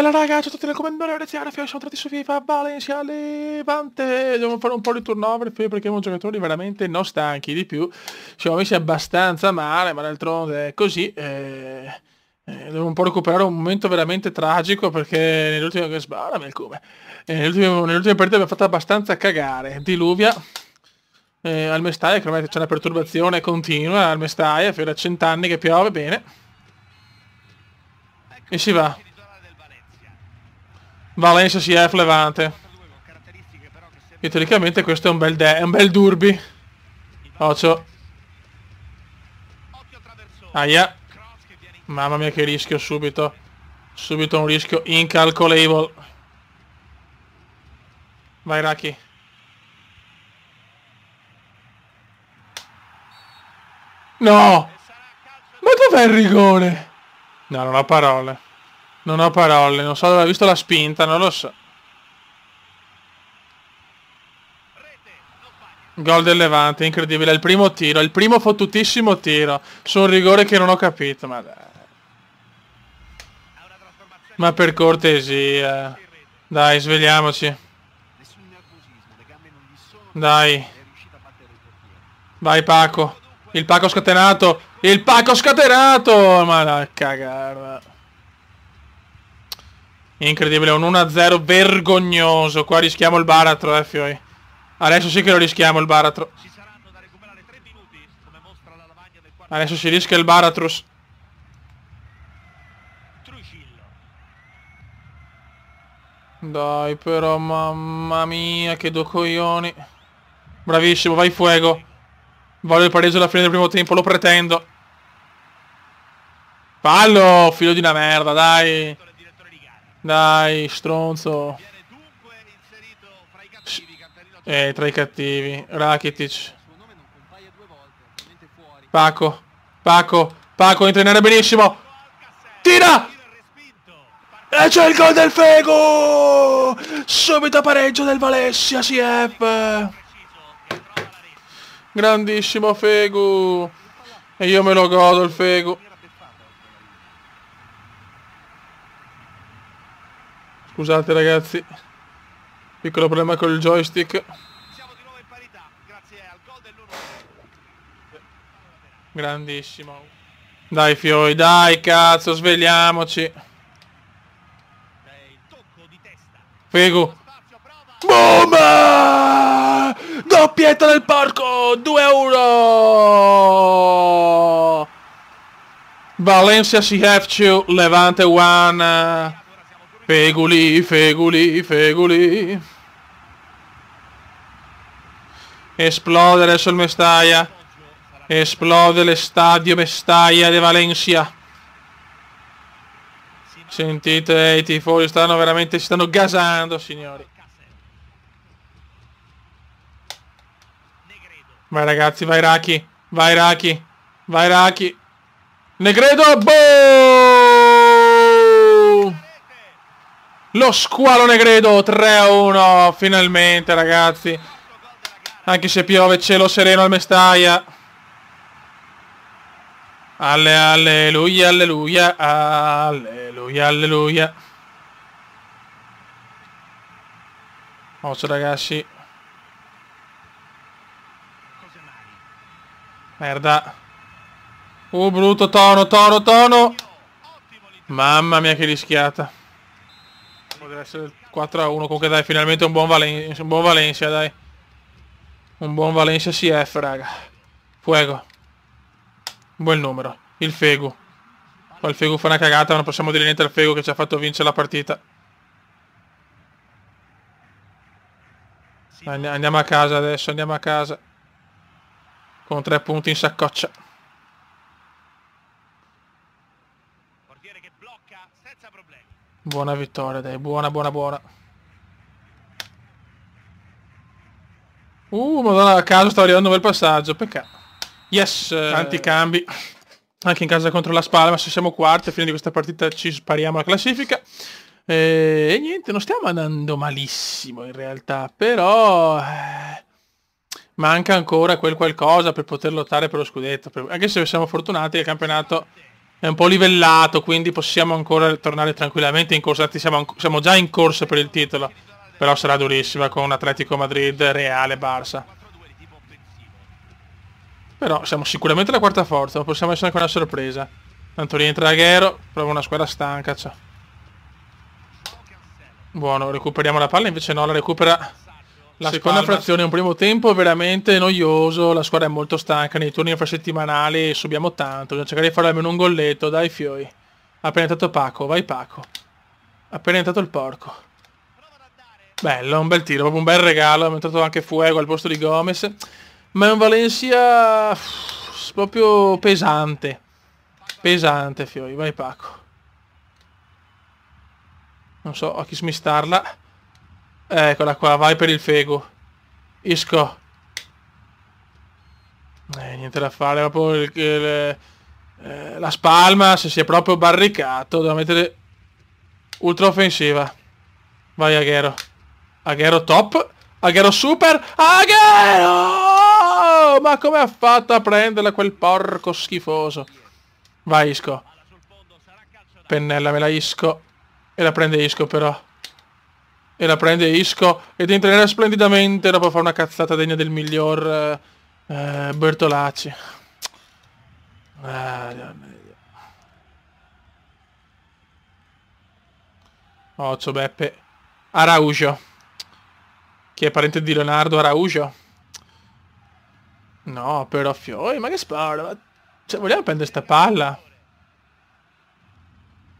Bella raga, ciao a tutti nel comandone veneziano, Fio, siamo tornati su FIFA, Valencia, Levante. Dobbiamo fare un po' di turnover perché siamo giocatori veramente non stanchi di più. Siamo messi abbastanza male, ma d'altronde è così. Eh, eh, dobbiamo un po' recuperare un momento veramente tragico perché nell'ultima che sbarra, nel come. Eh, nell'ultima nell partita abbiamo fatto abbastanza cagare. Diluvia. Eh, al Mestaia, che c'è una perturbazione continua al Mestaia, fino a cent'anni che piove, bene. E si va. Valencia si è Levante. E teoricamente questo è un bel, de è un bel derby. Ocio. Aia. Mamma mia che rischio subito. Subito un rischio incalcolable. Vai Raki. No! Ma dov'è il rigore? No, non ho parole. Non ho parole, non so dove ha visto la spinta, non lo so. Gol del Levante, incredibile, il primo tiro, il primo fottutissimo tiro, su un rigore che non ho capito, ma dai. Ma per cortesia, dai, svegliamoci. Dai. Vai Paco, il Paco scatenato, il Paco scatenato, ma dai, cagare. Incredibile, un 1-0 vergognoso. Qua rischiamo il baratro, eh, Fioi. Adesso sì che lo rischiamo il baratro. Adesso si rischia il Baratrus. Dai però, mamma mia, che do coglioni. Bravissimo, vai fuego. Voglio il pareggio alla fine del primo tempo, lo pretendo. Fallo, figlio di una merda, dai. Dai, stronzo. Eh, tra i cattivi. Rakitic. Paco. Paco. Paco entra in area benissimo. Tira! E c'è il gol del Fego! Subito pareggio del Valessia CF! Grandissimo Fegu! E io me lo godo il Fegu! Scusate ragazzi, piccolo problema con il joystick. Grandissimo. Dai fiori dai cazzo, svegliamoci. Fego. Boom! Doppietta del porco! 2 euro! Valencia si have to, Levante one. Feguli, feguli, feguli. Esplode adesso il Mestaia. Esplode l'estadio Mestaia di Valencia. Sentite, i tifosi stanno veramente, si stanno gasando, signori. Vai ragazzi, vai Raki, vai Raki, vai Raki. Negredo, boom! Lo squalo negredo 3-1 Finalmente ragazzi Anche se piove cielo sereno al Mestaia alle, Alleluia Alleluia Alleluia Alleluia Occhio ragazzi Merda Uh brutto tono tono tono Mamma mia che rischiata deve essere 4 a 1 comunque dai finalmente un buon Valencia un buon Valencia dai un buon Valencia CF raga fuego un buon numero il Fegu poi il Fegu fa una cagata ma non possiamo dire niente al Fegu che ci ha fatto vincere la partita andiamo a casa adesso andiamo a casa con tre punti in saccoccia Buona vittoria, dai. Buona, buona, buona. Uh, madonna, a caso stavo arrivando un bel passaggio. Peccato. Yes, eh, tanti cambi. Anche in casa contro la spalla, ma se siamo quarti, a fine di questa partita ci spariamo la classifica. E, eh, e niente, non stiamo andando malissimo in realtà, però... Eh, manca ancora quel qualcosa per poter lottare per lo scudetto. anche se siamo fortunati, il campionato è un po' livellato, quindi possiamo ancora tornare tranquillamente in corsa. Siamo, siamo già in corsa per il titolo, però sarà durissima con Atletico Madrid, Reale, Barça. Però siamo sicuramente la quarta forza, possiamo essere anche una sorpresa. Tanto rientra Aguero, prova una squadra stanca. Cioè. Buono, recuperiamo la palla, invece no, la recupera la seconda squadra... frazione, un primo tempo veramente noioso, la squadra è molto stanca, nei turni infrasettimanali subiamo tanto, bisogna cercare di fare almeno un golletto, dai Fioi. Appena entrato Paco, vai Paco. Appena entrato il porco. Bello, un bel tiro, proprio un bel regalo, ha entrato anche Fuego al posto di Gomez. Ma è un Valencia uff, proprio pesante. Pesante Fioi, vai Paco. Non so a chi smistarla. Eccola qua, vai per il fego. Isco. Eh, niente da fare, proprio il, il, eh, la spalma, se si è proprio barricato, devo mettere ultra offensiva. Vai Aghero. Aghero top. Aghero super. Aghero! Ma come ha fatto a prenderla quel porco schifoso? Vai Isco. Pennella me la Isco. E la prende Isco però. E la prende Isco ed entrerà splendidamente dopo fare una cazzata degna del miglior eh, Bertolacci. Ah, Occio Beppe Araujo. Chi è parente di Leonardo Araujo. No, però Fioi, ma che sparo? Cioè, vogliamo prendere sta palla?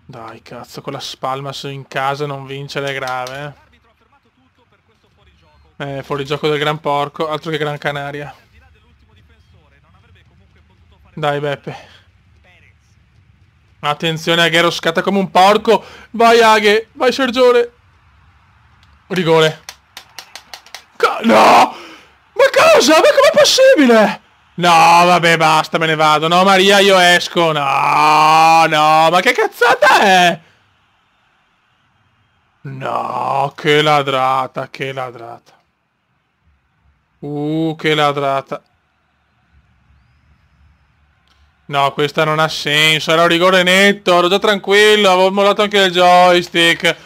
Dai, cazzo, con la spalma in casa non vincere è grave, eh. Eh, fuori gioco del Gran Porco, altro che Gran Canaria. Dai Beppe. Attenzione Aghero scatta come un porco. Vai Aghe, vai Sergione. Rigore. Co no! Ma cosa? Ma com'è possibile? No, vabbè, basta, me ne vado. No, Maria, io esco. No, no, ma che cazzata è? No, che ladrata, che ladrata. Uh, che ladrata. No, questa non ha senso. Era un rigore netto, ero già tranquillo, avevo mollato anche il joystick.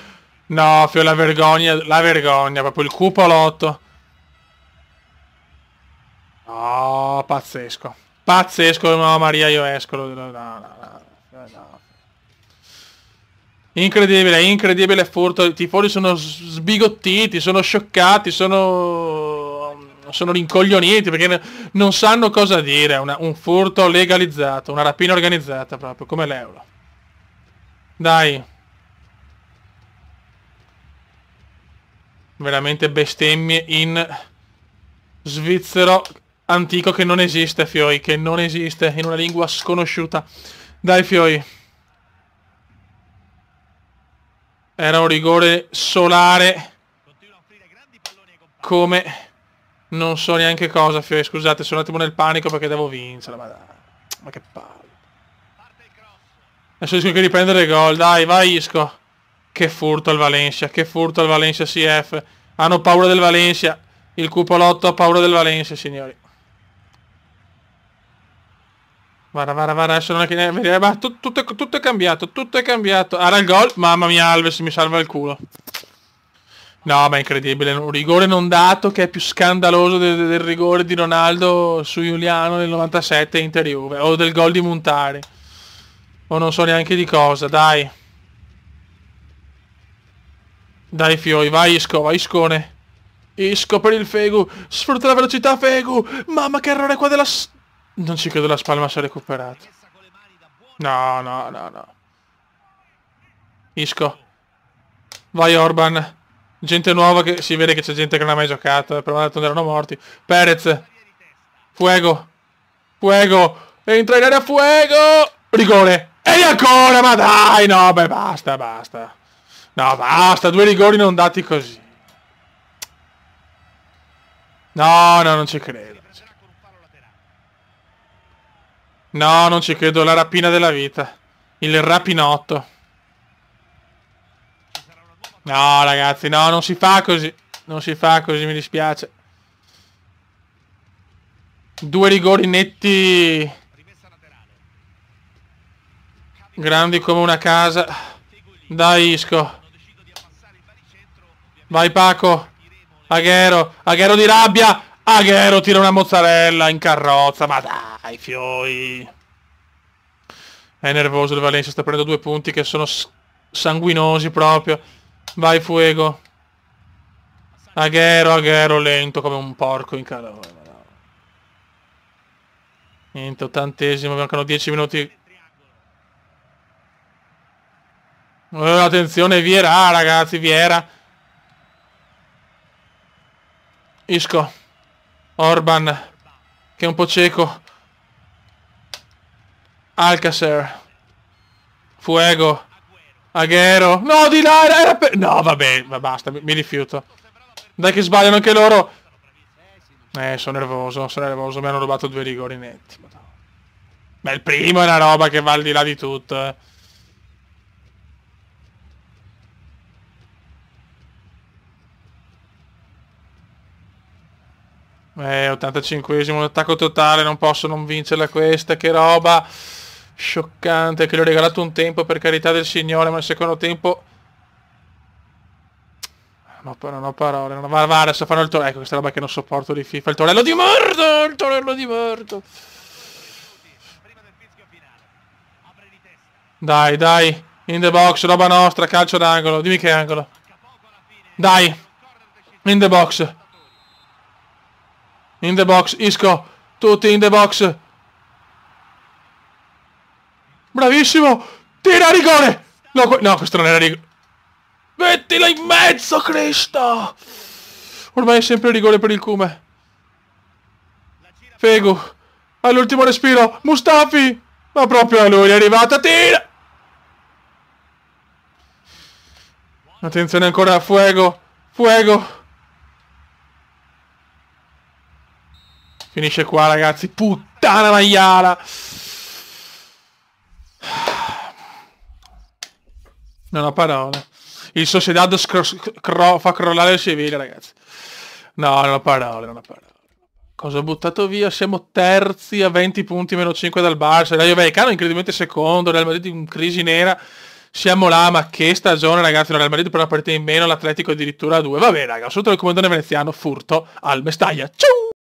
No, fio, la vergogna, la vergogna, proprio il cupolotto. No, pazzesco. Pazzesco, no Maria, io esco. No, no, no, no. Incredibile, incredibile furto. I tifori sono sbigottiti, sono scioccati, sono sono rincoglioniti perché non sanno cosa dire, una, un furto legalizzato, una rapina organizzata proprio, come l'euro. Dai. Veramente bestemmie in svizzero antico che non esiste, Fioi, che non esiste, in una lingua sconosciuta. Dai, Fioi. Era un rigore solare come non so neanche cosa, Fiore, scusate, sono un attimo nel panico perché devo vincere, ma dai. Ma che palle. Adesso rischio di prendere gol, dai, vai Isco. Che furto al Valencia, che furto al Valencia CF. Hanno paura del Valencia. Il cupolotto ha paura del Valencia, signori. Vara, vara, vara, adesso non è che... Vedi, eh, ma tutto, tutto, tutto è cambiato, tutto è cambiato. Ara il gol, mamma mia, Alves mi salva il culo. No, ma è incredibile, un rigore non dato che è più scandaloso del, del rigore di Ronaldo su Giuliano nel 97 Inter Juve, o del gol di Montari, o non so neanche di cosa, dai. Dai Fiori, vai Isco, vai Iscone. Isco per il Fegu, sfrutta la velocità Fegu, mamma che errore qua della... Non ci credo la spalma si è recuperata. No, no, no, no. Isco. Vai Orban gente nuova che si vede che c'è gente che non ha mai giocato, eh, però non erano morti. Perez, Fuego, Fuego, entra in area Fuego, rigore, e ancora, ma dai, no, beh, basta, basta. No, basta, due rigori non dati così. No, no, non ci credo. No, non ci credo, la rapina della vita. Il rapinotto. No, ragazzi, no, non si fa così. Non si fa così, mi dispiace. Due rigori netti. Grandi come una casa. Dai, Isco. Vai, Paco. Aghero. Aghero di rabbia. Aghero tira una mozzarella in carrozza. Ma dai, fioi. È nervoso il Valencia. Sta prendendo due punti che sono sanguinosi proprio. Vai Fuego. Aghero, Aghero, lento come un porco in calore. Niente, ottantesimo, mancano 10 minuti. Oh, attenzione, Viera, ah, ragazzi, Viera. Isco. Orban, che è un po' cieco. Alcacer. Fuego. Aghero. No, di là era, per... No, vabbè, basta, mi, mi, rifiuto. Dai che sbagliano anche loro. Eh, sono nervoso, sono nervoso. Mi hanno rubato due rigori netti. Ma il primo è una roba che va al di là di tutto. Eh, 85esimo, eh, attacco totale, non posso non vincerla questa, che roba. Scioccante che gli ho regalato un tempo per carità del Signore, ma il secondo tempo... No, non ho parole, non ho... Va, va, adesso fanno il torello. Ecco, questa roba che non sopporto di FIFA. Il torello di morto! Il torello di morto! Dai, dai! In the box, roba nostra, calcio d'angolo. Dimmi che angolo. Dai! In the box. In the box, Isco! Tutti in the box! Bravissimo! Tira rigore! No, que no questo non era rigore. Mettila in mezzo, Cristo! Ormai è sempre rigore per il Cume. Fegu. All'ultimo respiro. Mustafi! Ma proprio a lui è arrivata. Tira! Attenzione ancora a Fuego. Fuego! Finisce qua, ragazzi. Puttana maiala! Non ho parole. Il Sociedad cro fa crollare il Sevilla, ragazzi. No, non ho parole, non ho parole. Cosa ho buttato via? Siamo terzi a 20 punti meno 5 dal Barça. La Jamaicano incredibilmente secondo, Real Madrid in crisi nera. Siamo là, ma che stagione ragazzi, Real Madrid per una partita in meno, l'Atletico addirittura a due. Vabbè raga, sotto il comandone veneziano, furto al Mestaglia. Ciao!